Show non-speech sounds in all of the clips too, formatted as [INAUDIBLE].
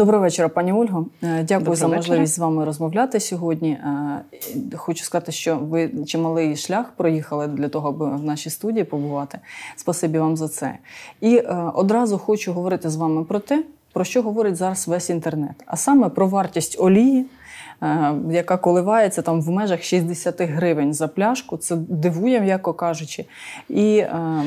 Доброго вечора, пані Ольго. Е, дякую Доброго за можливість вечора. з вами розмовляти сьогодні. Е, хочу сказати, що ви чималий шлях проїхали для того, аби в нашій студії побувати. Спасибі вам за це. І е, одразу хочу говорити з вами про те, про що говорить зараз весь інтернет, а саме про вартість олії. Яка коливається там в межах 60 гривень за пляшку, це дивує, м'яко кажучи. І е,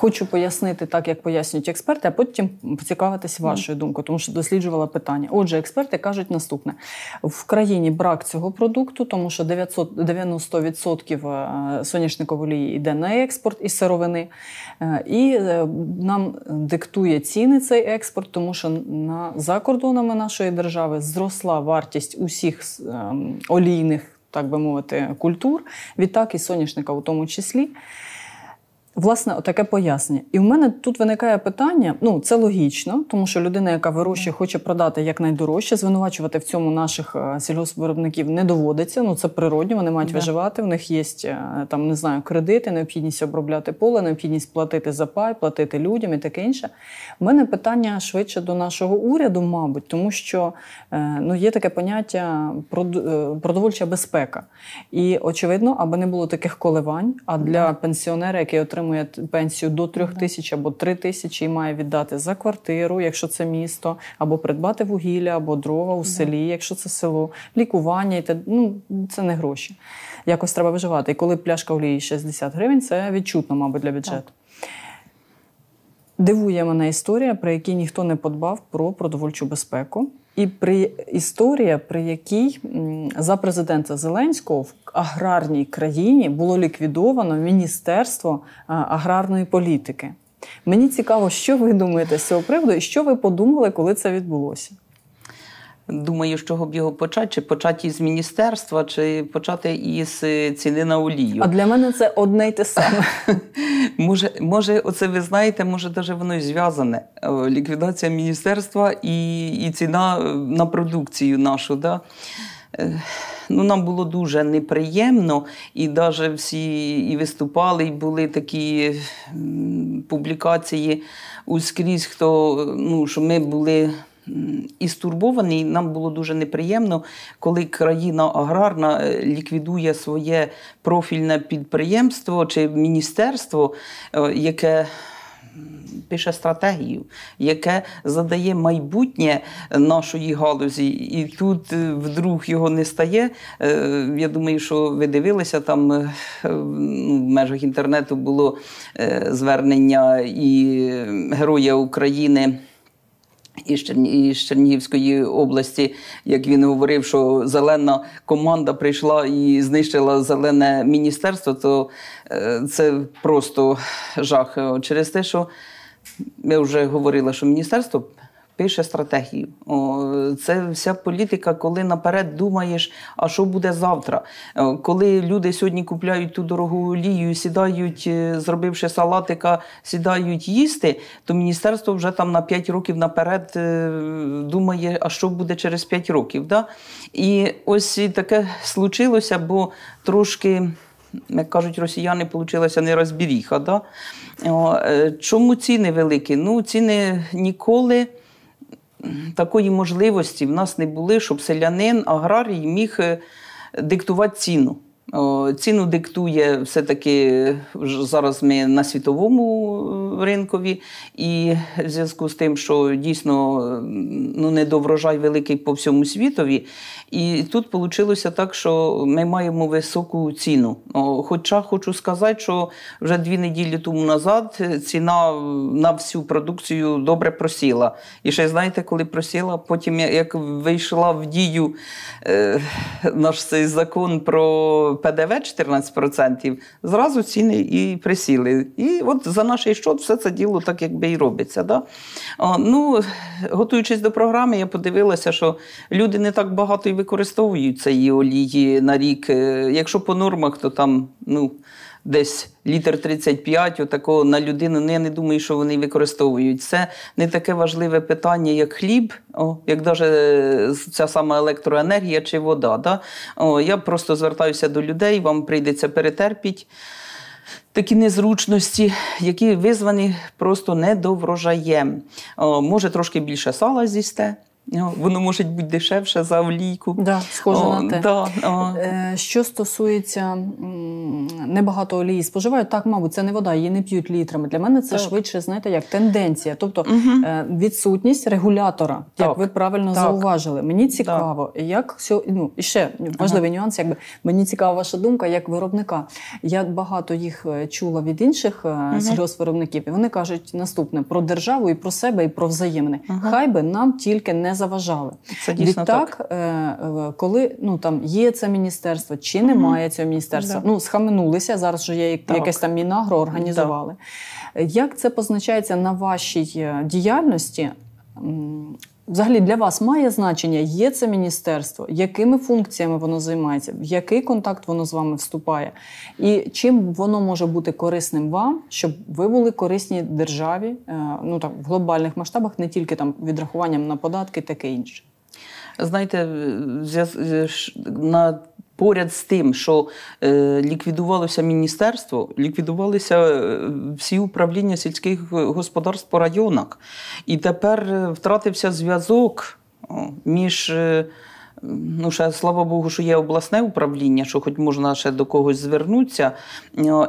Хочу пояснити так, як пояснюють експерти, а потім поцікавитись вашою думкою, тому що досліджувала питання. Отже, експерти кажуть наступне: в країні брак цього продукту, тому що 900, 90% е, соняшникової олії йде на експорт із сировини, е, і е, нам диктує ціни цей експорт, тому що на за кордонами нашої держави зросла вартість усіх ем, олійних, так би мовити, культур, відтак і соняшника, у тому числі. Власне, отаке пояснення. І в мене тут виникає питання: ну це логічно, тому що людина, яка вирощує, хоче продати якнайдорожче, звинувачувати в цьому наших е, сільгоспвиробників не доводиться. Ну це природньо, вони мають да. виживати. В них є е, там не знаю кредити, необхідність обробляти поле, необхідність платити за пай, платити людям і таке інше. У мене питання швидше до нашого уряду, мабуть, тому що е, ну є таке поняття продовольча безпека. І очевидно, аби не було таких коливань. А ну для пенсіонера, який отримав отримує пенсію до трьох тисяч або три тисячі і має віддати за квартиру, якщо це місто, або придбати вугілля, або дрова у селі, якщо це село, лікування і те, ну це не гроші. Якось треба виживати. І коли пляшка олії 60 гривень, це відчутно, мабуть, для бюджету. Дивує мене історія, про яку ніхто не подбав про продовольчу безпеку. І при історія, при якій за президента Зеленського в аграрній країні було ліквідовано міністерство аграрної політики. Мені цікаво, що ви думаєте з цього приводу, і що ви подумали, коли це відбулося? Думаю, з чого б його почати, чи почати із міністерства, чи почати із е, ціни на олію. А для мене це одне й те саме. [LAUGHS] Може, може, оце ви знаєте, може, навіть воно зв'язане. Е, ліквідація міністерства і і ціна е, на продукцію нашу. Да? Ну, Нам було дуже неприємно, і навіть всі і виступали, і були такі публікації ускрізь, хто ну, що ми були і стурбований. Нам було дуже неприємно, коли країна аграрна е, ліквідує своє профільне підприємство чи міністерство, е, яке Пише стратегію, яке задає майбутнє нашої галузі, і тут е, вдруг його не стає. Я думаю, що ви дивилися там ну, в межах інтернету було звернення і Героя України із Чернігівської області, як він говорив, що зелена команда прийшла і знищила зелене міністерство, то е, це просто жах. Через те, що ми вже говорили, що міністерство пише стратегію. Це вся політика, коли наперед думаєш, а що буде завтра. Е, коли люди сьогодні купляють ту дорогу олію, сідають, е, зробивши салатика, сідають їсти, то міністерство вже там на 5 років наперед е, думає, а що буде через 5 років. Да? І ось таке случилося, бо трошки. Як кажуть росіяни, получилася нерозбіріха. Да? Чому ціни великі? Ну, ціни ніколи такої можливості в нас не були, щоб селянин аграрій міг е, диктувати ціну. Ціну диктує все-таки зараз ми на світовому е, ринкові, і в зв'язку з тим, що дійсно ну, недоврожай великий по всьому світові. І тут вийшло так, що ми маємо високу ціну. Хоча хочу сказати, що вже дві неділі тому назад ціна на всю продукцію добре просіла. І ще знаєте, коли просіла, потім як вийшла в дію е, наш цей закон про. ПДВ 14%, зразу ціни і присіли. І от за наш щот все це діло так якби і робиться. Да? О, ну, Готуючись до програми, я подивилася, що люди не так багато і використовують цієї олії на рік. Е, якщо по нормах, то там ну десь літр 35 отакого на людину. Ну, я не думаю, що вони використовують. Це не таке важливе питання, як хліб, о, як навіть е, ця сама електроенергія чи вода. Да? О, Я просто звертаюся до людей, вам прийдеться перетерпіть. Такі незручності, які визвані просто недоврожаєм. Може, трошки більше сала з'їсте. Ну, воно може бути дешевше за олійку. Да, схоже О, на те. Да, а... Е, що стосується небагато олії, споживають так, мабуть, це не вода, її не п'ють літрами. Для мене це так. швидше, знаєте, як тенденція, тобто угу. відсутність регулятора, так. як ви правильно так. зауважили. Мені цікаво, як ну, і ще важливий ага. нюанс, якби мені цікава ваша думка як виробника. Я багато їх е, чула від інших угу. виробників і вони кажуть наступне: про державу і про себе, і про взаємне. Ага. Хай би нам тільки не заважали. Це дійсно Відтак, так. Е, коли ну там є це міністерство чи немає цього міністерства, да. ну схаменулися зараз. Вже є так. якесь там мінагро організували. Так. Як це позначається на вашій е, діяльності? Взагалі для вас має значення, є це міністерство, якими функціями воно займається, в який контакт воно з вами вступає, і чим воно може бути корисним вам, щоб ви були корисні державі, е, ну так в глобальних масштабах, не тільки там відрахуванням на податки, таке інше. Знаєте, е, е, на поряд з тим, що е, ліквідувалося міністерство, ліквідувалися е, всі управління сільських господарств по районах. І тепер е, втратився зв'язок між. Ну, ще слава Богу, що є обласне управління, що хоч можна ще до когось звернутися.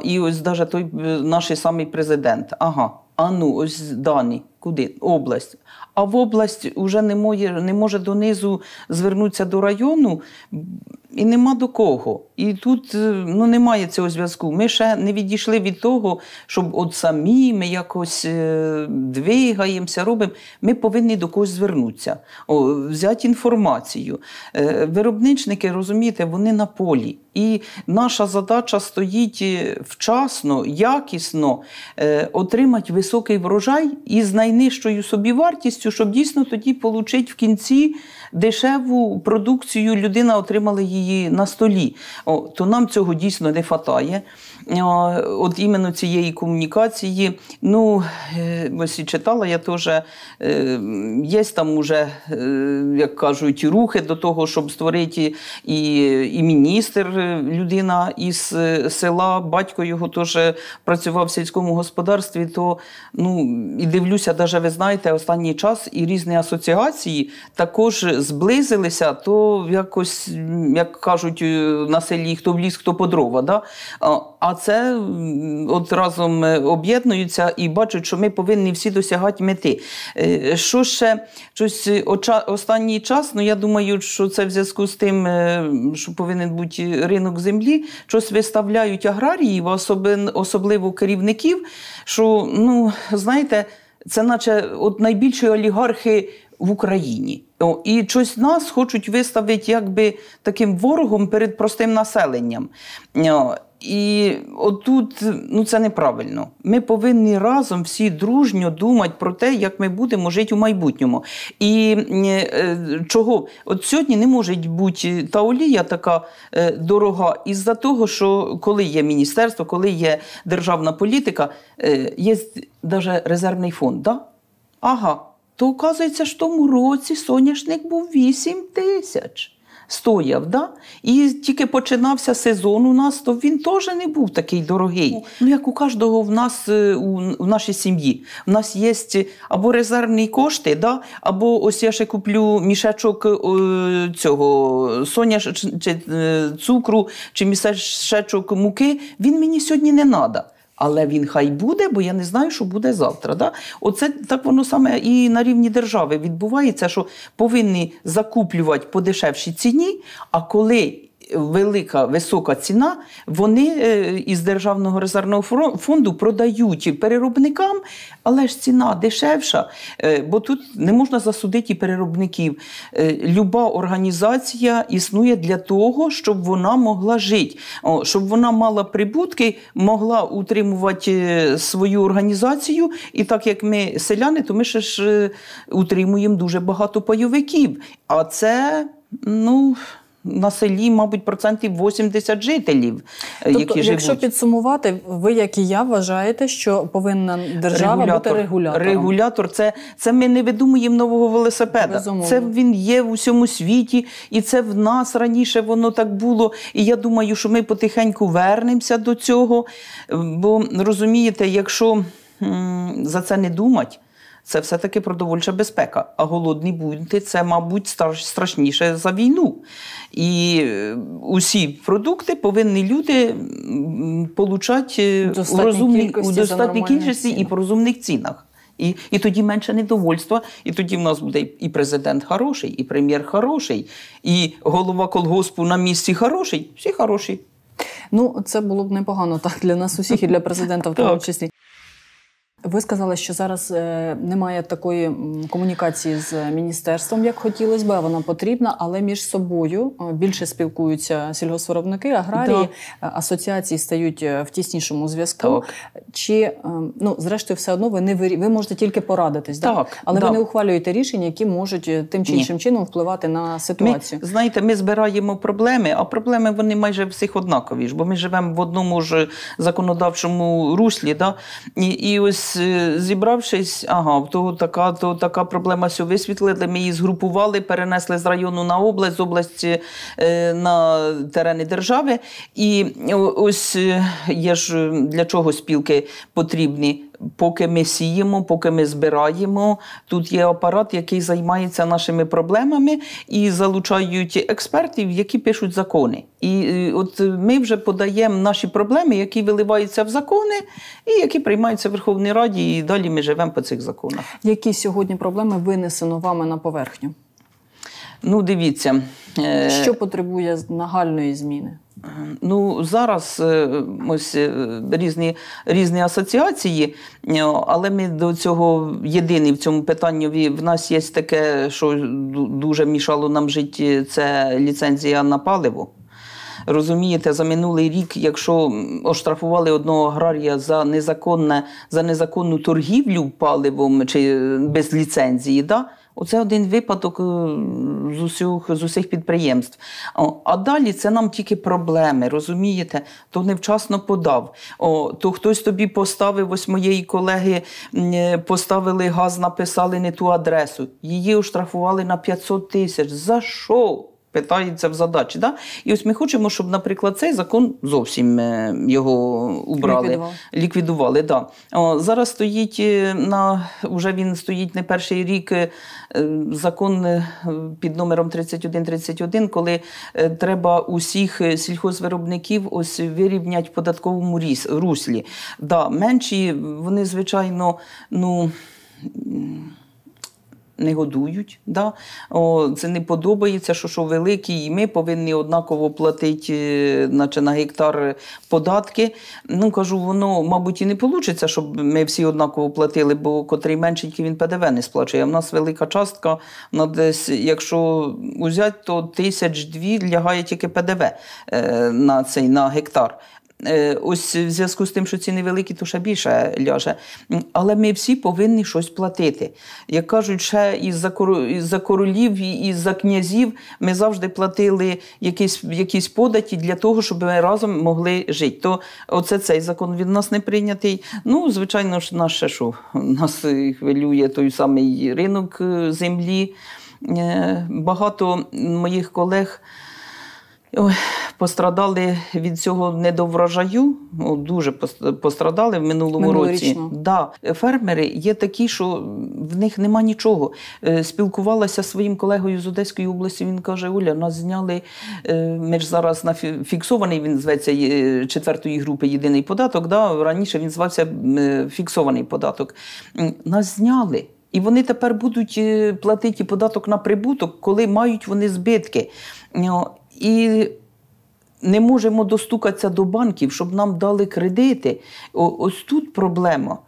І ось навіть той наш самий президент. Ага, а ну, ось дані, куди? Область. А в область вже не може не може донизу звернутися до району, і нема до кого. І тут е, ну, немає цього зв'язку. Ми ще не відійшли від того, щоб от самі ми якось е, двигаємося, робимо. Ми повинні до когось звернутися, о, взяти інформацію. Е, виробничники, розумієте, вони на полі. І наша задача стоїть е, вчасно, якісно е, отримати високий врожай із з найнижчою собівартістю, щоб дійсно тоді отримати в кінці дешеву продукцію людина отримала її на столі. О, То нам цього дійсно не фатає от іменно цієї комунікації. Ну, е, ось і читала я теж, е, є там уже, е, як кажуть, рухи до того, щоб створити і і міністр, людина із села, батько його теж працював в сільському господарстві. То ну, і дивлюся, навіть ви знаєте, останній час і різні асоціації також зблизилися, то якось, як кажуть, на селі хто в ліс, хто по дрова. Да? А це от разом е, об'єднуються і бачать, що ми повинні всі досягати мети. Е, що ще щось е, останній час? Ну я думаю, що це в зв'язку з тим, що повинен бути ринок землі, щось виставляють аграріїв, особливо керівників. Що ну знаєте, це наче от найбільші олігархи. В Україні О, і щось нас хочуть виставити якби таким ворогом перед простим населенням. І отут ну це неправильно. Ми повинні разом всі дружньо думати про те, як ми будемо жити у майбутньому. І е, чого от сьогодні не може бути е, та олія така е, дорога, із-за того, що коли є міністерство, коли є державна політика, є навіть резервний фонд. Да? Ага, то оказується, що в тому році соняшник був 8 тисяч стояв. Да? І тільки починався сезон у нас, то він теж не був такий дорогий. Ну, ну як у кожного в нас е, у нашій сім'ї. У нас є е, або резервні кошти, да? або ось я ще куплю мішечок е, цього соняш, чи цукру, чи мішечок муки. Він мені сьогодні не треба. Але він хай буде, бо я не знаю, що буде завтра. Да? Оце так воно саме і на рівні держави відбувається, що повинні закуплювати по дешевшій ціні. А коли велика висока ціна, вони е, із державного резервного фонду продають переробникам, але ж ціна дешевша, е, бо тут не можна засудити і переробників. Е, люба організація існує для того, щоб вона могла жити, щоб вона мала прибутки, могла утримувати свою організацію. І так як ми селяни, то ми ще ж утримуємо дуже багато пайовиків. А це ну на селі, мабуть, процентів 80 жителів, е, тобто, які живуть. Якщо підсумувати, ви як і я вважаєте, що повинна держава регулятор. бути регулятором? Регулятор це це ми не видумуємо нового велосипеда. Безумовно. Це він є в усьому світі, і це в нас раніше воно так було. І я думаю, що ми потихеньку вернемося до цього. Бо розумієте, якщо за це не думать це все-таки продовольча безпека. А голодні бунти це, мабуть, страшніше за війну. І е, усі продукти повинні люди получати е, в розумній у достатній кількості і по розумних цінах. І і тоді менше недовольства, і тоді в нас буде і президент хороший, і прем'єр хороший, і голова колгоспу на місці хороший. Всі хороші. Ну це було б непогано так для нас усіх і для президента, в тому числі. Ви сказали, що зараз е, немає такої комунікації з міністерством, як хотілося би, вона потрібна, але між собою е, більше спілкуються сільгоспвиробники, аграрії да. Е, асоціації стають в тіснішому зв'язку. Так. Чи ну зрештою, все одно ви не вирі... ви можете тільки порадитись, так, так? але да. ви не ухвалюєте рішення, які можуть тим чи іншим Ні. чином впливати на ситуацію. Ми, знаєте, ми збираємо проблеми, а проблеми вони майже всіх однакові ж, бо ми живемо в одному ж законодавчому руслі, да і, і ось. Е, зібравшись, ага, то така то така проблема сьо висвітлили. Ми її згрупували, перенесли з району на область, з області е, на терени держави. І ось е, є ж для чого спілки потрібні. Поки ми сіємо, поки ми збираємо, тут є апарат, який займається нашими проблемами, і залучають експертів, які пишуть закони. І е, от ми вже подаємо наші проблеми, які виливаються в закони, і які приймаються в Верховній Раді, і далі ми живемо по цих законах. Які сьогодні проблеми винесено вами на поверхню? Ну, дивіться, е, що потребує нагальної зміни. Ну зараз е, ось е, різні різні асоціації, е, але ми до цього єдині в цьому питанні. В нас є таке, що дуже мішало нам жити, це ліцензія на паливо. Розумієте, за минулий рік, якщо оштрафували одного аграрія за незаконне за незаконну торгівлю паливом чи без ліцензії, да? Оце один випадок е, з усіх з усіх підприємств. А далі це нам тільки проблеми, розумієте? То невчасно подав. О, То хтось тобі поставив, ось моєї колеги е, поставили газ, написали не ту адресу. Її оштрафували на 500 тисяч. За що? питається в задачі. Да? І ось ми хочемо, щоб, наприклад, цей закон зовсім е, його убрали, ліквідували. ліквідували да. О, зараз стоїть е, на вже він стоїть не перший рік е, закон під номером 3131, коли треба усіх сільхозвиробників ось вирівняти в податковому руслі. Да, Менші вони, звичайно, ну не годують. Да? О, Це не подобається, що що великі, і ми повинні однаково платити е, наче, на гектар податки. Ну, кажу, воно, мабуть, і не вийде, щоб ми всі однаково платили, бо котрий меншенький він ПДВ не сплачує. У нас велика частка, на десь, якщо взяти, то тисяч дві лягає тільки ПДВ е, на цей на гектар. Е, ось в зв'язку з тим, що ціни великі, то ще більше ляже. Але ми всі повинні щось платити. Як кажуть, ще і за за королів, і за князів ми завжди платили якісь якісь податі для того, щоб ми разом могли жити. То оце цей закон від нас не прийнятий. Ну, звичайно ж, нас ще що нас е, хвилює той самий ринок е, землі. Багато моїх колег. Ой, Пострадали від цього недоврожаю, ну, дуже пострадали в минулому році. Да. Фермери є такі, що в них нема нічого. Е, спілкувалася зі своїм колегою з Одеської області. Він каже: Оля, нас зняли. Е, ми ж зараз на фіксований. Він зветься е, четвертої групи єдиний податок. Да? Раніше він звався фіксований податок. Нас зняли. І вони тепер будуть платити податок на прибуток, коли мають вони збитки. І не можемо достукатися до банків, щоб нам дали кредити. Ось тут проблема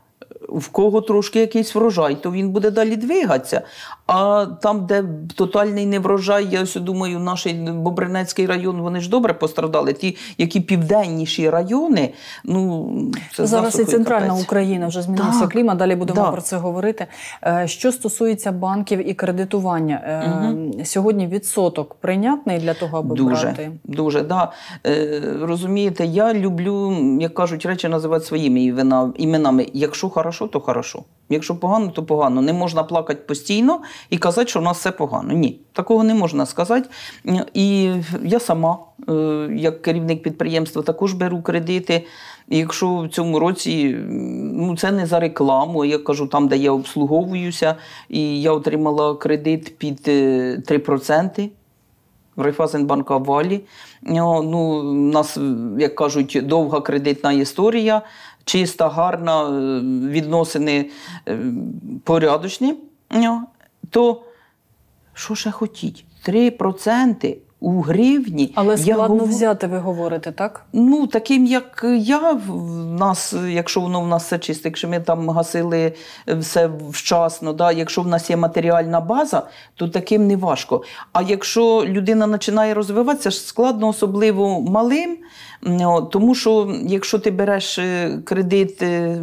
в кого трошки якийсь врожай, то він буде далі двигатися. А там, де тотальний неврожай, я ось думаю, наш Бобринецький район вони ж добре пострадали. Ті, які південніші райони, ну це зараз і центральна капець. Україна вже змінився так, клімат, Далі будемо так. про це говорити. Е, що стосується банків і кредитування, угу. сьогодні відсоток прийнятний для того, аби дуже, брати? Дуже да. Е, розумієте, я люблю, як кажуть, речі називати своїми іменами. Якщо хорошо хорошо, то хорошо. Якщо погано, то погано. Не можна плакати постійно і казати, що в нас все погано. Ні, такого не можна сказати. І я сама, е, як керівник підприємства, також беру кредити. І Якщо в цьому році ну це не за рекламу, я кажу, там, де я обслуговуюся, і я отримала кредит під 3%. Е, в Райфазенбанка Валі. Е, ну, у нас, як кажуть, довга кредитна історія чиста, гарно е, відносини е, порядочні, ну, то що ще хотіть? 3% у гривні. Але складно я... взяти, ви говорите, так? Ну, таким, як я, в нас, якщо воно в нас все чисте, якщо ми там гасили все вчасно, да, якщо в нас є матеріальна база, то таким не важко. А якщо людина починає розвиватися, складно, особливо малим. Тому що якщо ти береш е, кредит е,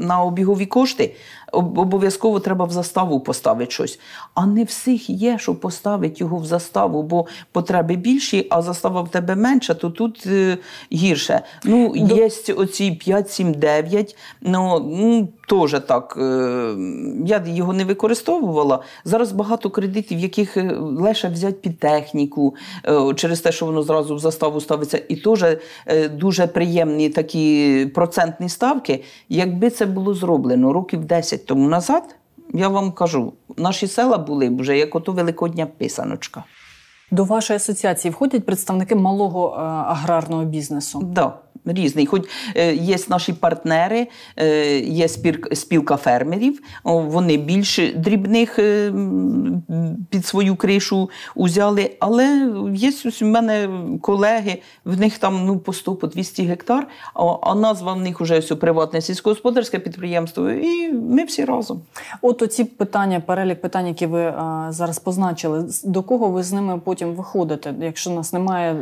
на обігові кошти, обов'язково треба в заставу поставити щось. А не всіх є, що поставить його в заставу, бо потреби більші, а застава в тебе менша, то тут е, гірше. Ну, є оці 5, 7, 9. ну, Теж так, е, я його не використовувала. Зараз багато кредитів, яких е, легше взяти під техніку е, через те, що воно зразу в заставу ставиться, і теж дуже приємні такі процентні ставки. Якби це було зроблено років 10 тому назад, я вам кажу, наші села були б вже як ото великодня писаночка. До вашої асоціації входять представники малого аграрного бізнесу. Так. Да різний. Хоч е, є наші партнери, е, є спілка фермерів, вони більше дрібних е, під свою кришу узяли. Але є ось у мене колеги, в них там ну по 100 по 200 гектар, а назва в них вже все приватне сільськогосподарське підприємство. І ми всі разом. От оці питання, перелік питань, які ви а, зараз позначили, до кого ви з ними потім виходите? Якщо нас немає,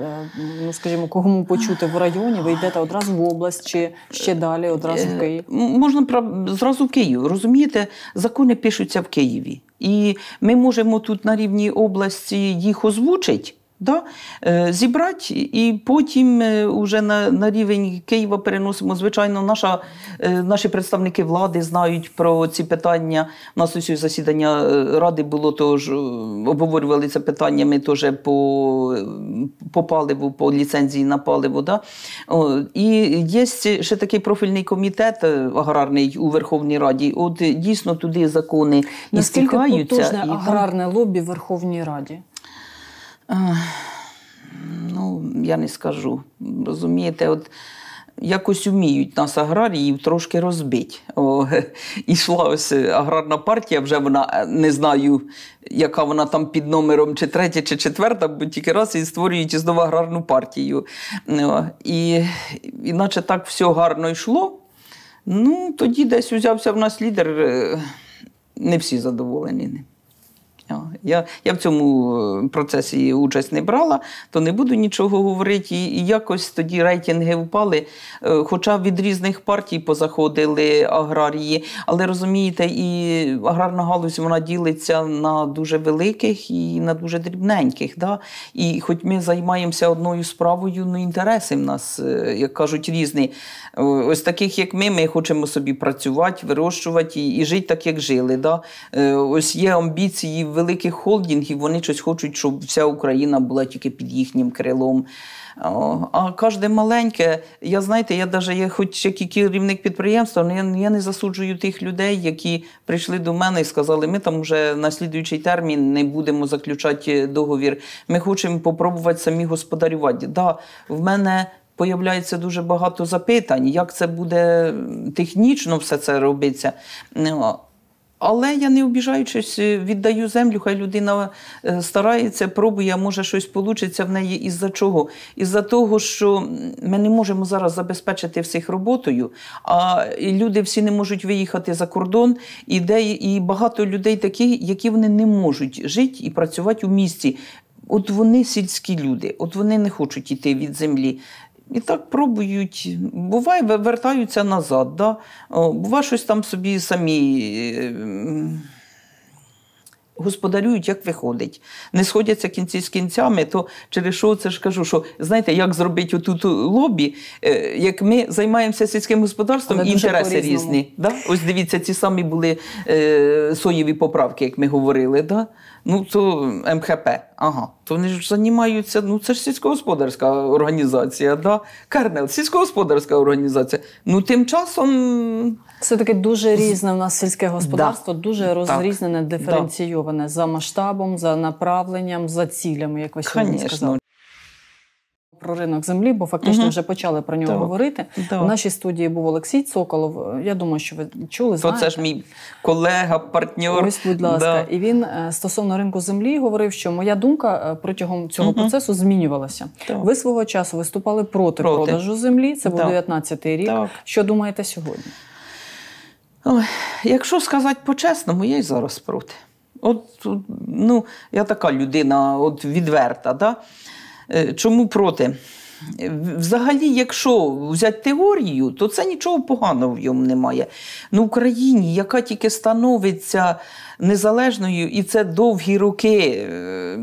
ну скажімо, кого почути в районі, ви йдете університету, одразу в область чи ще далі, одразу в е, Київ? Можна зразу в Київ. Розумієте, закони пишуться в Києві, і ми можемо тут на рівні області їх озвучити. Да? Е, Зібрати і потім е, уже на на рівень Києва переносимо. Звичайно, наша, е, наші представники влади знають про ці питання. У нас ось засідання ради було тож обговорювали це питання. Ми теж по по паливу, по ліцензії на паливо. Да? І є ще такий профільний комітет аграрний у Верховній Раді. От дійсно туди закони і стікаються. Наскільки потужне аграрне лобі в Верховній Раді. Ну, я не скажу. Розумієте, от якось вміють нас аграріїв трошки розбити. Ішла [LAUGHS] ось аграрна партія, вже вона е, не знаю, яка вона там під номером, чи третя, чи четверта, бо тільки раз і створюють знову аграрну партію. і іначе так все гарно йшло. Ну, тоді десь узявся в нас лідер, е, не всі задоволені ним. Я я в цьому е, процесі участь не брала, то не буду нічого говорити. І якось тоді рейтинги впали. Е, хоча від різних партій позаходили аграрії. Але розумієте, і аграрна галузь вона ділиться на дуже великих і на дуже дрібненьких. Да? І хоч ми займаємося одною справою, ну інтереси в нас, е, як кажуть, різні. Ось таких, як ми, ми хочемо собі працювати, вирощувати і, і жити так, як жили. Да? Ось є амбіції великих холдингів вони щось хочуть, щоб вся Україна була тільки під їхнім крилом. А кожне маленьке, я знаєте, я навіть я хоч як і керівник підприємства, але я, я не засуджую тих людей, які прийшли до мене і сказали, ми там вже на слідуючий термін не будемо заключати договір. Ми хочемо попробувати самі господарювати. Да, в мене Появляється дуже багато запитань, як це буде технічно все це робиться. Але я не обіжаючись, е, віддаю землю, хай людина е, старається, пробує, може щось вийде в неї із-за чого? Із-за того, що ми не можемо зараз забезпечити всіх роботою, а люди всі не можуть виїхати за кордон. І, де, і багато людей таких, які вони не можуть жити і працювати у місті. От вони сільські люди, от вони не хочуть йти від землі. І так пробують, буває, вертаються назад. Да? Бува, щось там собі самі ем, господарюють, як виходить. Не сходяться кінці з кінцями, то через що це ж кажу, що знаєте, як зробити отут лобі, е, як ми займаємося сільським господарством Але інтереси різні. Да? Ось дивіться, ці самі були е, соєві поправки, як ми говорили. Да? Ну, то МХП. Ем, ем ага то тобто вони ж займаються, ну це ж сільськогосподарська організація, да? Кернел, сільськогосподарська організація. Ну тим часом. Все таке дуже різне в нас сільське господарство, да. дуже розрізнене, диференційоване да. за масштабом, за направленням, за цілями, як ви сьогодні сказали про ринок землі, бо фактично угу. вже почали про нього так. говорити. Так. У нашій студії був Олексій Цоколов. Я думаю, що ви чули. То знаєте. це ж мій колега, партнер. Ось, будь ласка, да. і він е, стосовно ринку землі говорив, що моя думка е, протягом цього угу. процесу змінювалася. Так. Ви свого часу виступали проти, проти. продажу землі. Це був 19-й рік. Що думаєте сьогодні? Ой, Якщо сказати по-чесному, я й зараз проти. От ну, я така людина, от відверта. Да? Е, чому проти? Е, взагалі, якщо взяти теорію, то це нічого поганого в ньому немає. Ну, В Україні, яка тільки становиться незалежною, і це довгі роки, е,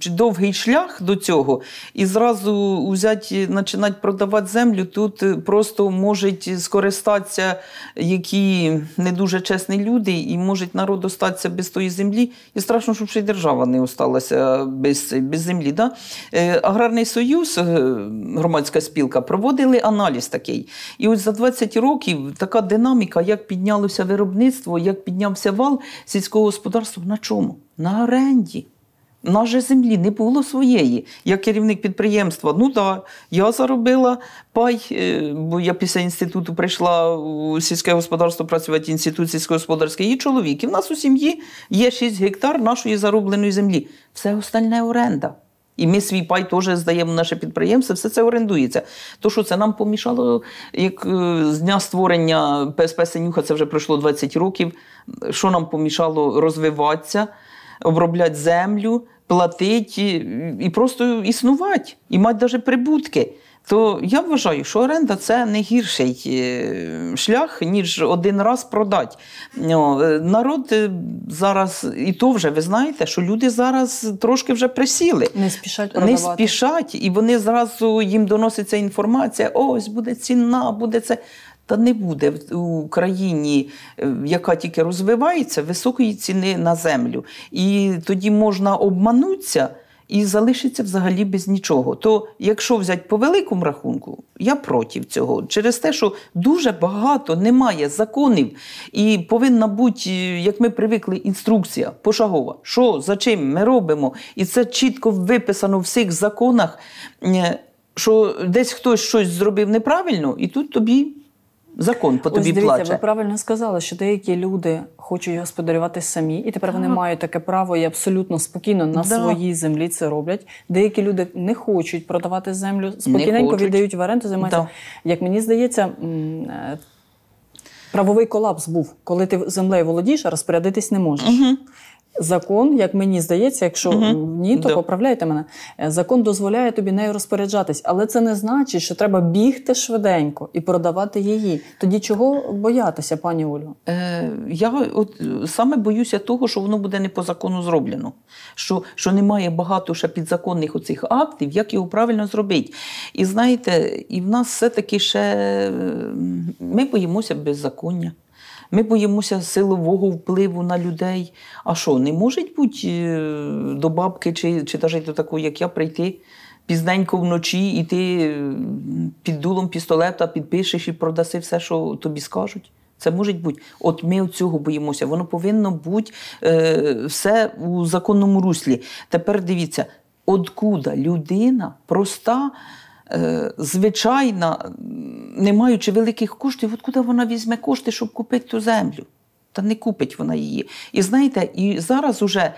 чи довгий шлях до цього. І зразу узяти, починати е, продавати землю тут е, просто можуть скористатися які не дуже чесні люди, і можуть народ остатися без тої землі. І страшно, щоб ще й держава не осталася без без землі. Да? Аграрний союз, громадська спілка, проводили аналіз такий. І ось за 20 років така динаміка, як піднялося виробництво, як піднявся вал, сільського господарства на чому? На оренді. У На же землі не було своєї. Я керівник підприємства. Ну так, я заробила пай, е, бо я після інституту прийшла у сільське господарство працювати інститут сільськогосподарський її чоловік. І в нас у сім'ї є 6 гектар нашої заробленої землі. Все остальне оренда. І ми свій пай теж здаємо наше підприємство, все це орендується. То що це нам помішало, як е, з дня створення ПСП Синюха, це вже пройшло 20 років. Що нам помішало розвиватися, обробляти землю, платити і просто існувати, і мати навіть прибутки то я вважаю, що оренда це не гірший е, шлях, ніж один раз продати. Ну, е, народ е, зараз, і то вже ви знаєте, що люди зараз трошки вже присіли. Не спішать продавати. Не спішать, і вони зразу їм доноситься інформація: ось буде ціна, буде це. Та не буде в Україні, яка тільки розвивається, високої ціни на землю. І тоді можна обманутися і залишиться взагалі без нічого. То якщо взяти по великому рахунку, я проти цього. Через те, що дуже багато немає законів, і повинна бути, е, як ми привикли, інструкція пошагова, що за чим ми робимо, і це чітко виписано в всіх законах, е, що десь хтось щось зробив неправильно, і тут тобі закон по тобі Ось дивіться, плаче. Ви правильно сказали, що деякі люди хочуть господарювати самі, і тепер ага. вони мають таке право і абсолютно спокійно на да. своїй землі це роблять. Деякі люди не хочуть продавати землю, спокійненько віддають в оренду, займаються. Да. Як мені здається, е, правовий колапс був, коли ти землею володієш, а розпорядитись не можеш. Угу. Закон, як мені здається, якщо угу. ні, то да. поправляйте мене. Е, закон дозволяє тобі нею розпоряджатись, але це не значить, що треба бігти швиденько і продавати її. Тоді чого боятися, пані Олю? Е, Я от саме боюся того, що воно буде не по закону зроблено, що що немає багато ще підзаконних оцих актів, як його правильно зробити. І знаєте, і в нас все таки ще ми боїмося беззаконня. Ми боїмося силового впливу на людей. А що, не можуть бути е, до бабки чи чи навіть до такої, як я, прийти пізненько вночі, і ти е, під дулом пістолета підпишеш і продаси все, що тобі скажуть. Це може бути. От ми цього боїмося. Воно повинно бути е, все у законному руслі. Тепер дивіться, откуда людина проста. Е, звичайна, не маючи великих коштів, от куди вона візьме кошти, щоб купити ту землю? Та не купить вона її. І знаєте, і зараз уже,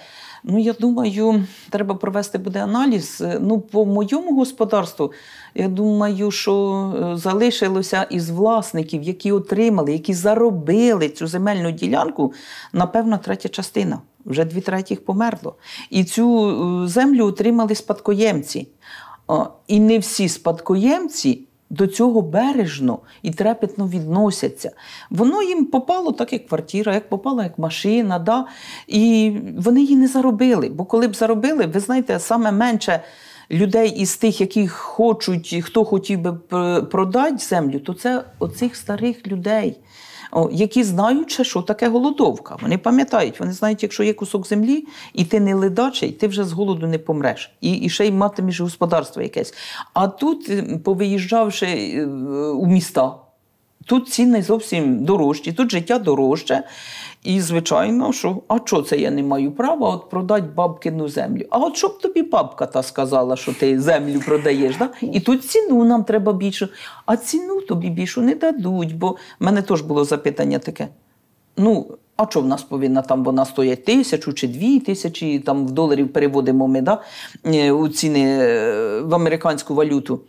ну я думаю, треба провести буде аналіз. Ну, по моєму господарству, я думаю, що е, залишилося із власників, які отримали, які заробили цю земельну ділянку, напевно, третя частина. Вже дві третіх померло. І цю е, землю отримали спадкоємці. І не всі спадкоємці до цього бережно і трепетно відносяться. Воно їм попало так, як квартира, як попала, як машина, да? і вони її не заробили. Бо коли б заробили, ви знаєте, саме менше. Людей із тих, яких хочуть, хто хотів би продати землю, то це оцих старих людей які знають, що таке голодовка. Вони пам'ятають, вони знають, якщо є кусок землі, і ти не ледачий, ти вже з голоду не помреш. І і ще й матимеш господарство якесь. А тут, е, повиїжджавши е, у міста, тут ціни зовсім дорожчі, тут життя дорожче. І, звичайно, що, а що це я не маю права от продати бабкину землю? А от щоб тобі бабка та сказала, що ти землю продаєш, да? і тут ціну нам треба більше. А ціну тобі більшу не дадуть, бо в мене теж було запитання таке. Ну, а що в нас повинна там вона стоять тисячу чи дві тисячі, там в доларів переводимо ми да, е, у ціни е, в американську валюту.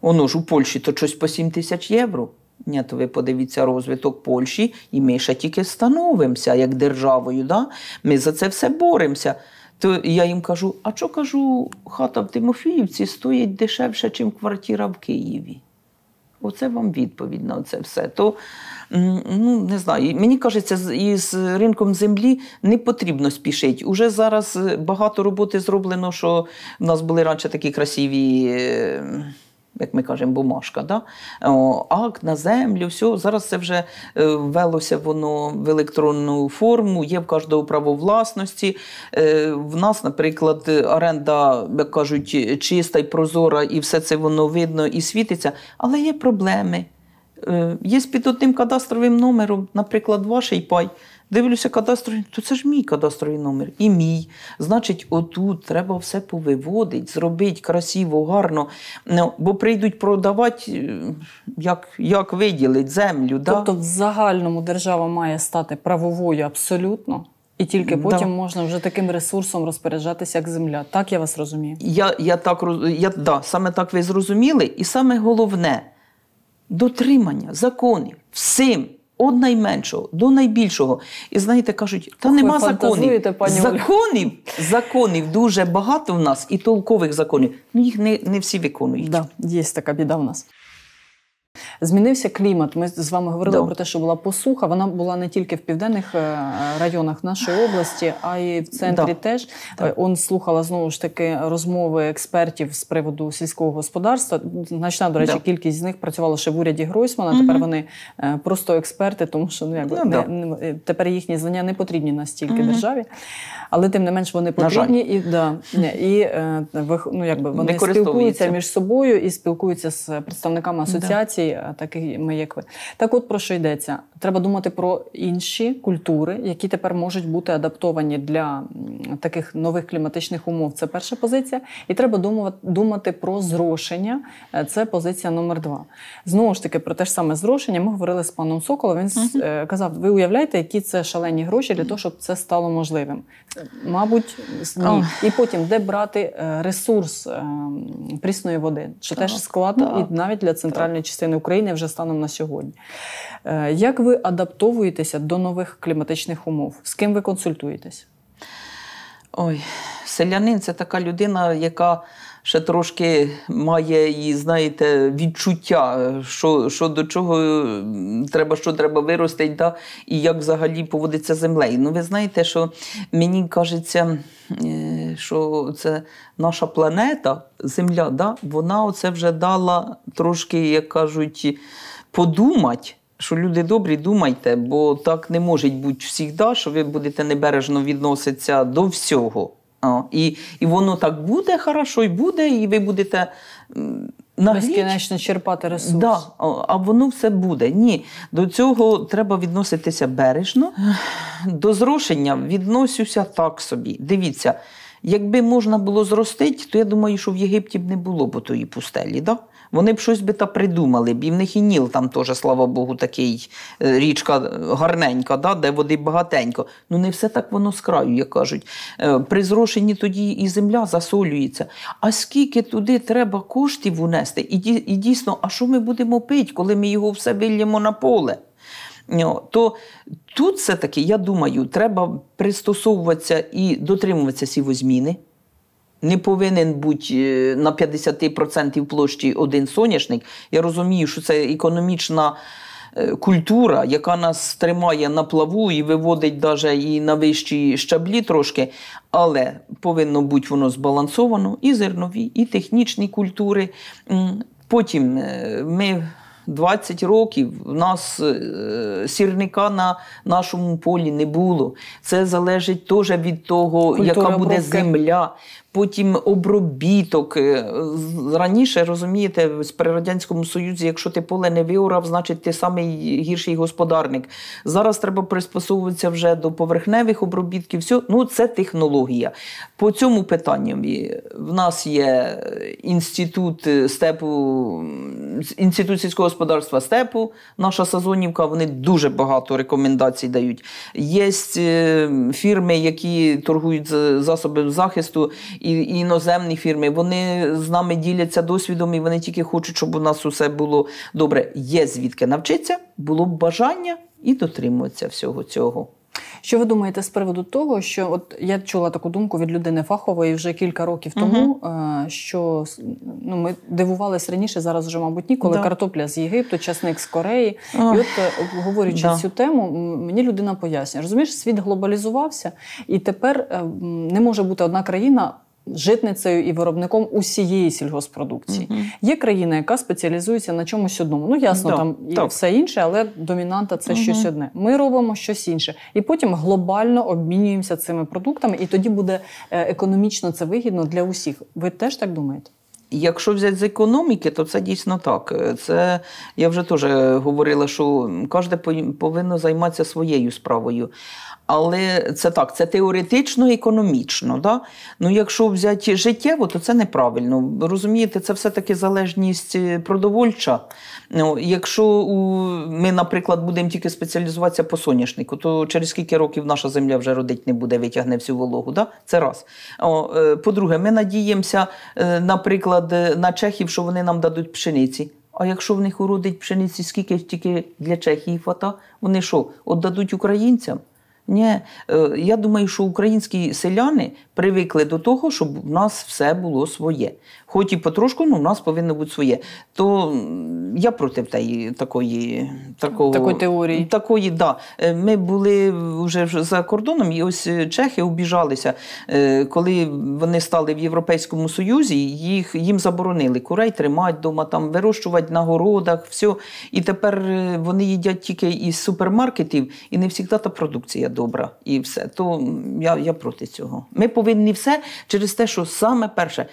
Воно ж у Польщі то щось по 7 тисяч євро. Ні, то ви подивіться розвиток Польщі, і ми ще тільки становимося як державою. Да? Ми за це все боремося. То я їм кажу: а що кажу, хата в Тимофіївці стоїть дешевше, ніж квартира в Києві? Оце вам відповідь на це все. То ну не знаю. Мені кажеться, і з ринком землі не потрібно спішити. Уже зараз багато роботи зроблено, що в нас були раніше такі красиві. Е, як ми кажемо, бумажка, да? О, акт на землю, все. Зараз це вже ввелося е, воно в електронну форму, є в кожного право власності. Е, в нас, наприклад, оренда, як кажуть, чиста і прозора, і все це воно видно і світиться, але є проблеми. Е, є під одним кадастровим номером, наприклад, ваш пай. Дивлюся, кадастровий, то це ж мій кадастровий номер і мій. Значить, отут треба все повиводити, зробити красиво, гарно. Ну, бо прийдуть продавати, е, як як виділить землю. Да? Тобто, в загальному держава має стати правовою абсолютно. І тільки потім да. можна вже таким ресурсом розпоряджатися, як земля. Так я вас розумію? Я я так я, да, саме так ви зрозуміли, і саме головне дотримання законів всім. Од найменшого до найбільшого. І знаєте, кажуть, та нема Ви законів. Пані законів законів дуже багато в нас і толкових законів. Ну їх не не всі виконують. Да, Є така біда в нас. Змінився клімат. Ми з вами говорили да. про те, що була посуха. Вона була не тільки в південних е, районах нашої області, а й в центрі да. теж да. Е, он слухала знову ж таки розмови експертів з приводу сільського господарства. Значна, до речі, кількість з них працювала ще в уряді Гройсмана. Угу. Тепер вони е, просто експерти, тому що ну якби ну, не, тепер їхні знання не потрібні настільки угу. державі, але тим не менш вони потрібні і да і ну, якби вони спілкуються між собою і спілкуються з представниками асоціації. Е, такими, як ви. Так от про що йдеться? Треба думати про інші культури, які тепер можуть бути адаптовані для таких нових кліматичних умов. Це перша позиція. І треба думати про зрошення. Е, це позиція номер два. Знову ж таки, про те ж саме зрошення. Ми говорили з паном Соколом. Він uh-huh. казав: ви уявляєте, які це шалені гроші для того, щоб це стало можливим? Е, мабуть, ні. Oh. і потім де брати ресурс прісної води, що так, теж складно, так. і навіть для центральної так. частини України вже станом на сьогодні. Як ви адаптовуєтеся до нових кліматичних умов? З ким ви консультуєтесь? Ой, селянин це така людина, яка ще трошки має і, знаєте, відчуття, е, що що до чого е, треба, що треба виростити, да? і як взагалі поводиться землею. Ну, ви знаєте, що мені кажеться, е, що це наша планета, Земля, да? вона оце вже дала трошки, як кажуть, подумати що люди добрі, думайте, бо так не може бути всіх, що ви будете небережно відноситися до всього. і і воно так буде хорошо, і буде, і ви будете на безкінечно черпати ресурс. Да, А воно все буде. Ні. До цього треба відноситися бережно. До зрошення відносюся так собі. Дивіться, якби можна було зростити, то я думаю, що в Єгипті б не було б тої пустелі. Да? вони б щось би та придумали. б. І в них і Ніл там теж, слава Богу, такий е, річка гарненька, да, де води багатенько. Ну не все так воно з краю, як кажуть. Е, при зрошенні тоді і земля засолюється. А скільки туди треба коштів унести? І дійсно, а що ми будемо пити, коли ми його все вильємо на поле? То тут все-таки, я думаю, треба пристосовуватися і дотримуватися сівозміни не повинен бути е, на 50% площі один соняшник. Я розумію, що це економічна. Е, культура, яка нас тримає на плаву і виводить даже і на вищі щаблі трошки, але повинно бути воно збалансовано і зернові, і технічні культури. Потім е, ми 20 років в нас сірника на нашому полі не було. Це залежить теж від того, Культура яка буде обробки. земля. Потім обробіток. Е, раніше розумієте, при радянському союзі, якщо ти поле не виорав, значить ти самий гірший господарник. Зараз треба приспосовуватися вже до поверхневих обробітків. Все. Ну це технологія. По цьому питанню е, в нас є е, інститут степу, інститут сільського господарства степу. Наша Сазонівка. Вони дуже багато рекомендацій дають. Є фірми, які торгують засобами захисту і, і іноземні фірми. Вони з нами діляться досвідом, і вони тільки хочуть, щоб у нас усе було добре. Є звідки навчитися, було б бажання і дотримуватися всього цього. Що ви думаєте з приводу того, що от я чула таку думку від людини фахової вже кілька років тому, uh-huh. що ну ми дивувалися раніше, зараз вже мабуть ніколи да. картопля з Єгипту, часник з Кореї, oh. і от е, говорячи да. цю тему, мені людина пояснює, розумієш, світ глобалізувався, і тепер е, не може бути одна країна Житницею і виробником усієї сільгоспродукції mm є країна, яка спеціалізується на чомусь одному. Ну ясно, да, там так. все інше, але домінанта це mm щось одне. Ми робимо щось інше, і потім глобально обмінюємося цими продуктами, і тоді буде е, економічно це вигідно для усіх. Ви теж так думаєте? Якщо взяти з економіки, то це дійсно так. Е, це я вже теж говорила, що кожен повинно займатися своєю справою. Але це так, це теоретично, економічно. Да? Ну, Якщо взяти життєво, то це неправильно. Розумієте, це все-таки залежність е, продовольча. Ну, Якщо ми, наприклад, будемо тільки спеціалізуватися по соняшнику, то через скільки років наша земля вже родить не буде, витягне всю вологу. Да? Це раз. Е, по-друге, ми надіємося, наприклад наприклад, на Чехів, що вони нам дадуть пшениці. А якщо в них уродить пшениці, скільки тільки для Чехії фото, вони що, отдадуть українцям? Ні, е, я думаю, що українські селяни привикли до того, щоб в нас все було своє. Хоч і потрошку, ну в нас повинно бути своє. То я проти тієї такої такого, такої теорії. Такої, да. Е, ми були вже за кордоном, і ось е, чехи обіжалися. Коли вони стали в Європейському Союзі, їх їм заборонили курей тримати вдома, там вирощувати на городах, все. І тепер вони їдять тільки із супермаркетів, і не завжди та продукція добра і все. То я, я проти цього. Ми повинні все через те, що саме перше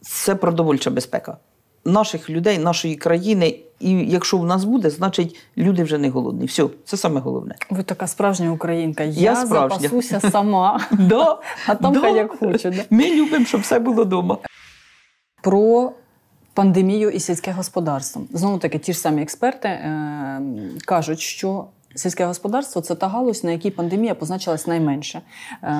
це продовольча безпека. Наших людей, нашої країни, і якщо в нас буде, значить люди вже не голодні. Все, це саме головне. Ви така справжня українка. Я, я справжня. запасуся сама, [LAUGHS] да, а там да. як хоче. Ми любимо, щоб все було вдома. Про пандемію і сільське господарство. Знову таки, ті ж самі експерти е- кажуть, що Сільське господарство це та галузь, на якій пандемія позначилась найменше. Е,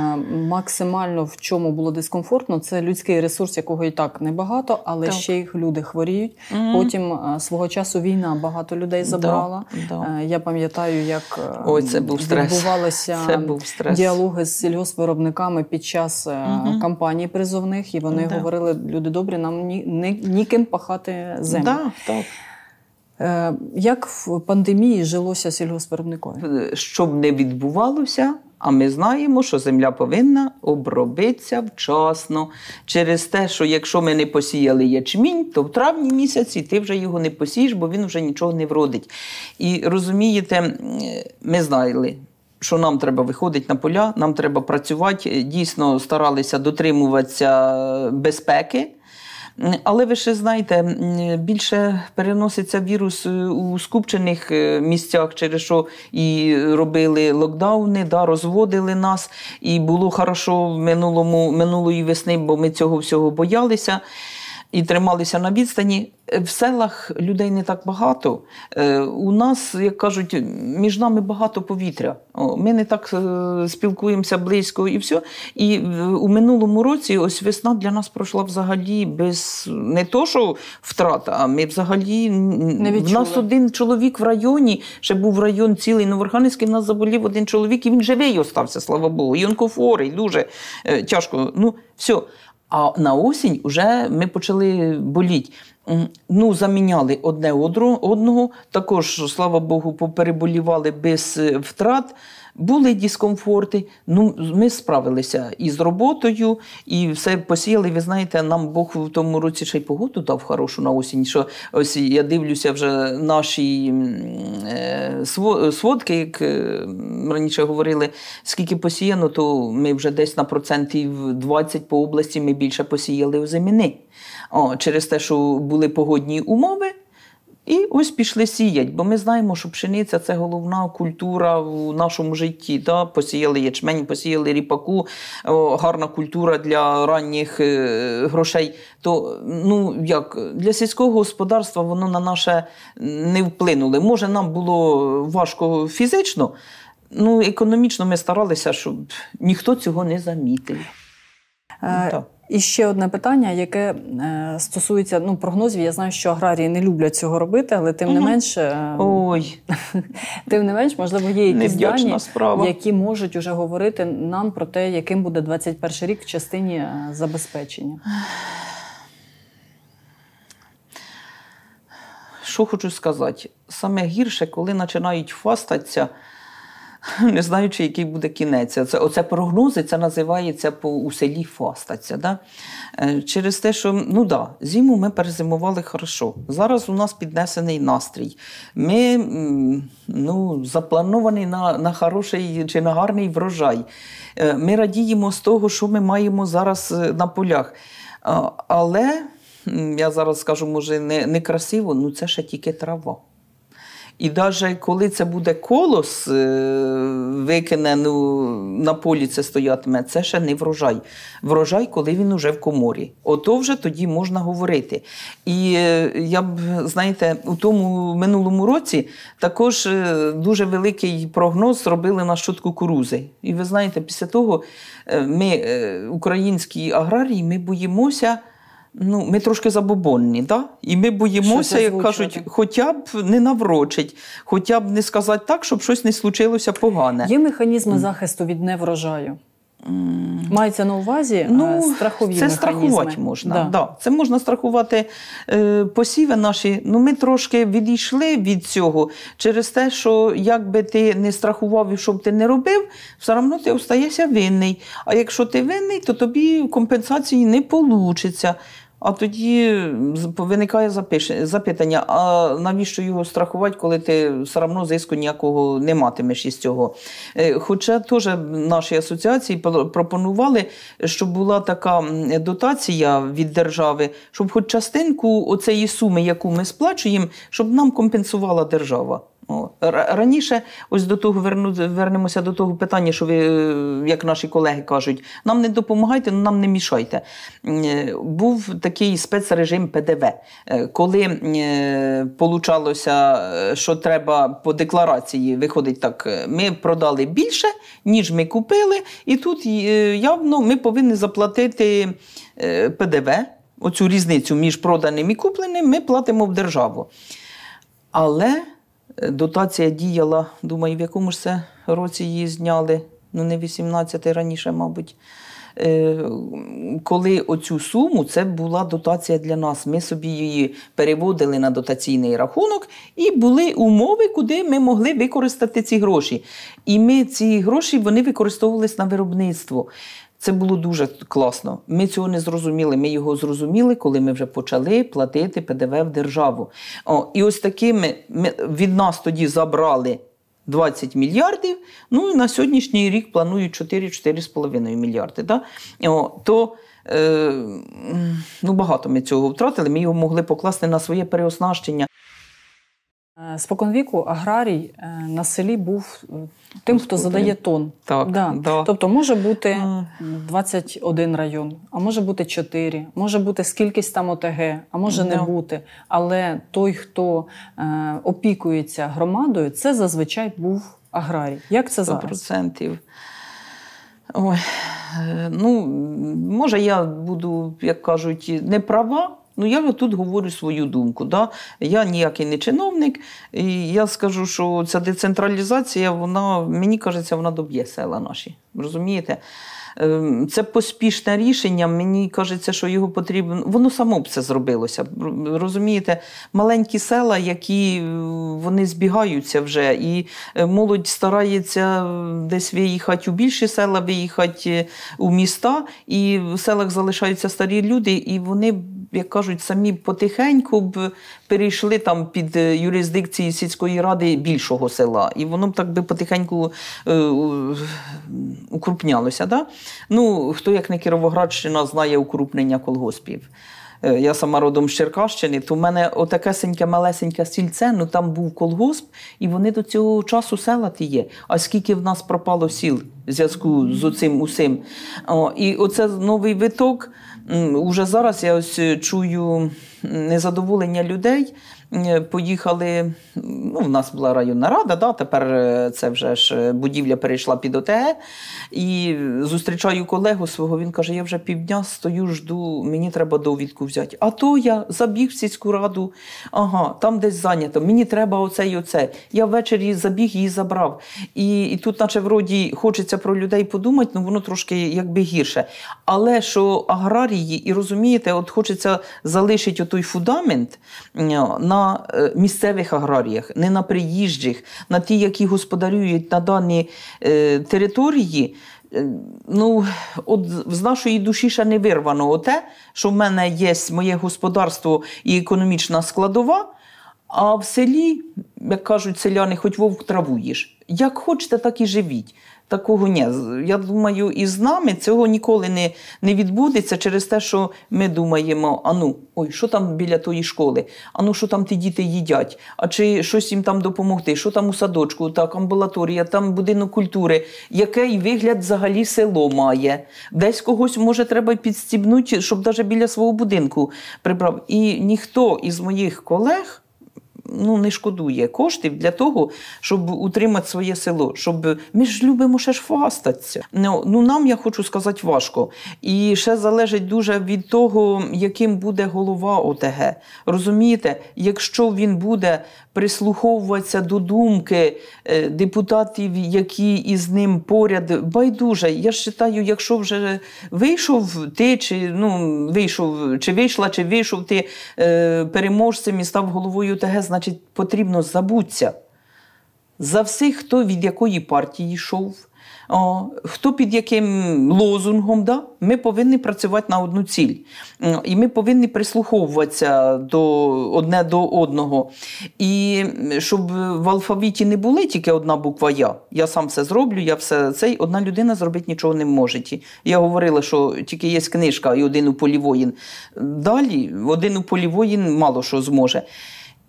максимально в чому було дискомфортно, це людський ресурс, якого і так небагато, але так. ще їх люди хворіють. Mm-hmm. Потім е, свого часу війна багато людей забрала. Да, да. Е, я пам'ятаю, як Ой, це був відбувалися це був діалоги з сільгоспвиробниками під час mm-hmm. кампаній призовних, і вони да. говорили: люди добрі, нам ні, ні, ніким пахати землю. Так, так. Е, як в пандемії жилося сільгоспвиробникові? Е, щоб не відбувалося, а ми знаємо, що земля повинна обробитися вчасно через те, що якщо ми не посіяли ячмінь, то в травні місяці ти вже його не посієш, бо він вже нічого не вродить. І розумієте, ми знали. Що нам треба виходити на поля, нам треба працювати. Е, дійсно старалися дотримуватися безпеки, але ви ще знаєте, більше переноситься вірус е, у скупчених е, місцях, через що і робили локдауни, да, розводили нас. І було хорошо минулому минулої весни, бо ми цього всього боялися і трималися на відстані. Е, в селах людей не так багато. Е, у нас, як кажуть, між нами багато повітря. Ми не так е, спілкуємося близько і все. І у минулому році ось весна для нас пройшла взагалі без не то, що втрата, а ми взагалі не відчули. в нас один чоловік в районі, ще був район цілий Новорханівський, в нас заболів один чоловік, і він живий остався, слава Богу. І онкофорий, дуже тяжко. Ну, все. А на осінь вже ми почали боліти. Ну, заміняли одне одного, також, слава Богу, попереболівали без е, втрат були дискомфорти. Ну ми справилися і з роботою, і все посіяли. Ви знаєте, нам Бог в тому році ще й погоду дав хорошу на осінь. Що ось я дивлюся вже наші е, сводки, як е, раніше говорили, скільки посіяно, то ми вже десь на процентів 20 по області ми більше посіяли у зиміни. О, через те, що були погодні умови. І ось пішли сіять, бо ми знаємо, що пшениця це головна культура в нашому житті. Да? Посіяли ячмень, посіяли ріпаку, о, гарна культура для ранніх е, грошей. То ну як для сільського господарства воно на наше не вплинуло. Може, нам було важко фізично, ну економічно ми старалися, щоб ніхто цього не замітив. А... Е, так. І ще одне питання, яке е, стосується ну, прогнозів. Я знаю, що аграрії не люблять цього робити, але тим не менше, Ой. [LAUGHS] тим не менш, можливо, є якісь дані, справа. які можуть уже говорити нам про те, яким буде 21 рік в частині е, забезпечення. Що хочу сказати? Саме гірше, коли починають фастатися. [LAUGHS] не знаючи, який буде кінець. Оце, оце прогнози, це називається по у селі фастаця. Да? Е, через те, що ну да, зиму ми перезимували хорошо. Зараз у нас піднесений настрій. Ми ну, заплановані на, на хороший чи на гарний врожай. Е, ми радіємо з того, що ми маємо зараз е, на полях. Але я зараз скажу, може, не, не красиво, ну це ще тільки трава. І навіть коли це буде колос, е, викине ну, на полі це стоятиме, це ще не врожай. Врожай, коли він уже в коморі. Ото вже тоді можна говорити. І е, я б, знаєте, у тому минулому році також е, дуже великий прогноз робили на щодо кукурузи. І ви знаєте, після того ми, українські аграрії, ми боїмося ну, ми трошки забобонні, да? і ми боїмося, як кажуть, хоча б не наврочить, хоча б не сказати так, щоб щось не случилося погане. Є механізми захисту від неврожаю. Мається на увазі е, ну, страхові це механізми. страхувати можна. Да. да. Це можна страхувати е, посіви наші. Ну ми трошки відійшли від цього через те, що як би ти не страхував і що б ти не робив, все одно ти остаєшся винний. А якщо ти винний, то тобі компенсації не вийде. А тоді виникає запитання: а навіщо його страхувати, коли ти все одно зиску ніякого не матимеш із цього? Е, хоча теж наші асоціації пропонували, щоб була така дотація від держави, щоб хоч частинку цієї суми, яку ми сплачуємо, щоб нам компенсувала держава. Ну, раніше, ось до того вернемося до того питання, що ви, е, як наші колеги кажуть, нам не допомагайте, ну, нам не мішайте. Е, був такий спецрежим ПДВ, е, коли получалося, що треба по декларації виходить так, ми продали більше, ніж ми купили, і тут явно ми повинні заплатити ПДВ, оцю різницю між проданим і купленим, ми платимо в державу. Але. Дотація діяла, думаю, в якому ж це році її зняли, ну не 18 раніше, мабуть. Е, коли оцю суму це була дотація для нас, ми собі її переводили на дотаційний рахунок, і були умови, куди ми могли використати ці гроші. І ми ці гроші вони використовувалися на виробництво. Це було дуже класно. Ми цього не зрозуміли. Ми його зрозуміли, коли ми вже почали платити ПДВ в державу. О, І ось такими ми від нас тоді забрали 20 мільярдів. Ну і на сьогоднішній рік планують 4-4,5 мільярди. Да? О, то е, ну, багато ми цього втратили. Ми його могли покласти на своє переоснащення. Е, спокон віку аграрій е, на селі був е, тим, хто задає тон. Так, да. да. Тобто може бути 21 район, а може бути 4, може бути скількись там ОТГ, а може да. не бути. Але той, хто опікується громадою, це зазвичай був аграрій. Як це 100%. зараз? 100%. Ой, ну, може, я буду, як кажуть, не права. Ну, я тут говорю свою думку. Да? Я ніякий не чиновник, і я скажу, що ця децентралізація, вона, мені кажеться, вона доб'є села наші. Розумієте? Ем, це поспішне рішення. Мені кажеться, що його потрібно. Воно само б це зробилося. Розумієте, маленькі села, які е, вони збігаються вже, і е, молодь старається е, десь виїхати у більші села, виїхати у міста, і в селах залишаються старі люди, і вони як кажуть, самі потихеньку б перейшли там під е, юрисдикцію сільської ради більшого села. І воно б так би потихеньку е, укрупнялося. Да? Ну, Хто як не Кіровоградщина знає укрупнення колгоспів. Е, я сама родом з Черкащини, то в мене отакесеньке малесеньке сільце, ну там був колгосп, і вони до цього часу села ті є. А скільки в нас пропало сіл в зв'язку з оцим усім? О, І оце новий виток. Уже зараз я ось е, чую незадоволення людей, Е, поїхали. ну, В нас була районна рада, да, тепер е, це вже ж е, будівля перейшла під ОТГ. І зустрічаю колегу свого, він каже: я вже півдня стою, жду, мені треба довідку взяти. А то я забіг в сільську раду, ага, там десь зайнято, мені треба оце і оце. Я ввечері забіг її забрав. І і тут, наче вроді, хочеться про людей подумати, ну воно трошки якби гірше. Але що аграрії, і розумієте, от хочеться залишити отой фундамент на на е, місцевих аграріях, не на приїжджих, на ті, які господарюють на даній е, території. Е, ну, от з нашої душі ще не вирвано те, що в мене є моє господарство і економічна складова. А в селі, як кажуть селяни, хоч вовк травуєш. Як хочете, так і живіть такого ні. Я думаю, і з нами цього ніколи не не відбудеться через те, що ми думаємо: а ну, ой, що там біля тої школи, а ну, що там ті діти їдять, а чи щось їм там допомогти, що там у садочку, так, амбулаторія, там будинок культури, який вигляд взагалі село має. Десь когось може треба підстібнути, щоб навіть біля свого будинку прибрав. І ніхто із моїх колег ну, не шкодує коштів для того, щоб утримати своє село. Щоб ми ж любимо ще ж фастатися. Ну, ну нам я хочу сказати важко. І ще залежить дуже від того, яким буде голова ОТГ. Розумієте, якщо він буде прислуховуватися до думки е, депутатів, які із ним поряд байдуже. Я ж вважаю, якщо вже вийшов ти, чи ну вийшов, чи вийшла, чи вийшов ти е, переможцем і став головою ОТГ, значить, потрібно забутися за всіх, хто від якої партії йшов, хто під яким лозунгом. Да? Ми повинні працювати на одну ціль. І ми повинні прислуховуватися до одне до одного. І щоб в алфавіті не були тільки одна буква Я. Я сам все зроблю, я все цей. Одна людина зробити нічого не може. Я говорила, що тільки є книжка і один у полі воїн. Далі один у полі воїн мало що зможе.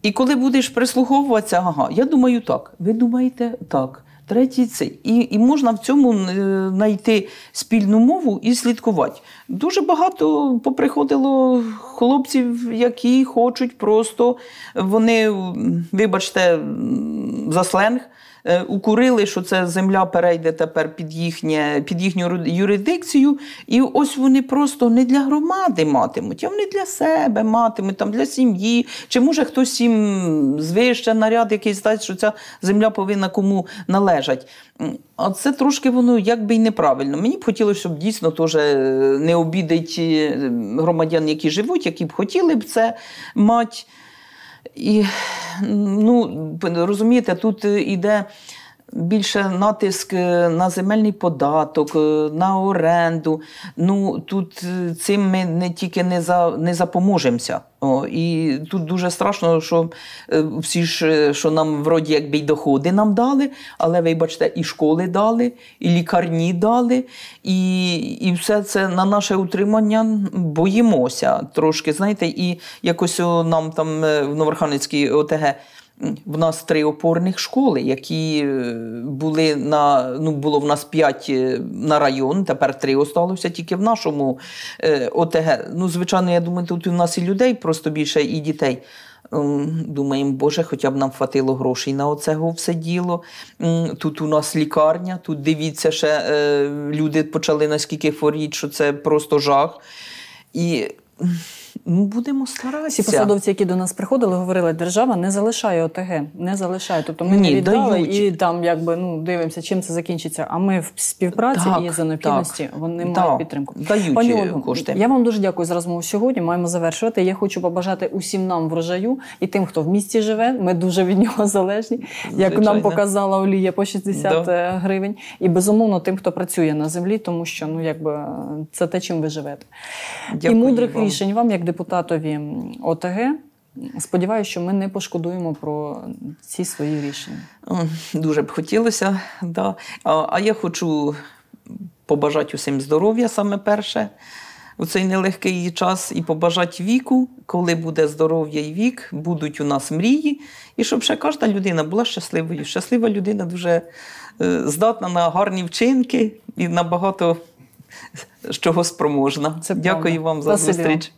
І коли будеш прислуховуватися, ага, я думаю так, ви думаєте так. Третій цей. І і можна в цьому е, знайти спільну мову і слідкувати. Дуже багато поприходило хлопців, які хочуть просто, вони, вибачте, за сленг. Е, укурили, що це земля перейде тепер під їхнє, під їхню юрисдикцію. І ось вони просто не для громади матимуть, а вони для себе матимуть, там для сім'ї. Чи може хтось їм звище наряд якийсь дасть, що ця земля повинна кому належати? А це трошки воно якби й неправильно. Мені б хотілося, щоб дійсно теж е, не обідить е, громадян, які живуть, які б хотіли б це мати. І ну, розумієте, тут іде Більше натиск е, на земельний податок, е, на оренду. Ну тут е, цим ми не тільки не за не запоможемося. О, І тут дуже страшно, що всі ж що нам вроді якби й доходи нам дали, але вибачте, і школи дали, і лікарні дали, і і все це на наше утримання боїмося трошки. Знаєте, і якось нам там в Новорханецькій ОТГ. В нас три опорних школи, які е, були на ну було в нас п'ять е, на район, тепер три осталося тільки в нашому е, ОТГ. Ну, звичайно, я думаю, тут у нас і людей просто більше, і дітей. Ем, думаємо, Боже, хоча б нам хватило грошей на оце все діло. Тут у нас лікарня, тут дивіться, ще люди почали наскільки хворіти, що це просто жах. І Ну, будемо старатися. Всі посадовці, які до нас приходили, говорили, держава не залишає ОТГ, не залишає. Тобто ми Ні, не віддали дають. і там якби ну дивимося, чим це закінчиться. А ми в співпраці так, і за необхідності так, вони так, мають підтримку. Дають Пані е, Ольгу, кошти. Я вам дуже дякую за розмову сьогодні. Маємо завершувати. Я хочу побажати усім нам врожаю і тим, хто в місті живе. Ми дуже від нього залежні, Звичайно. як нам показала Олія по 60 да. Е, гривень. І безумовно, тим, хто працює на землі, тому що ну якби це те, чим ви живете. Дякую і мудрих вам. рішень вам як депутатові ОТГ. Сподіваюся, що ми не пошкодуємо про ці свої рішення. Дуже б хотілося, да. А, а я хочу побажати усім здоров'я саме перше у цей нелегкий час і побажати віку, коли буде здоров'я і вік, будуть у нас мрії. І щоб ще кожна людина була щасливою. Щаслива людина дуже е, здатна на гарні вчинки і на багато чого спроможна. Це Дякую вам за Спасибо. зустріч.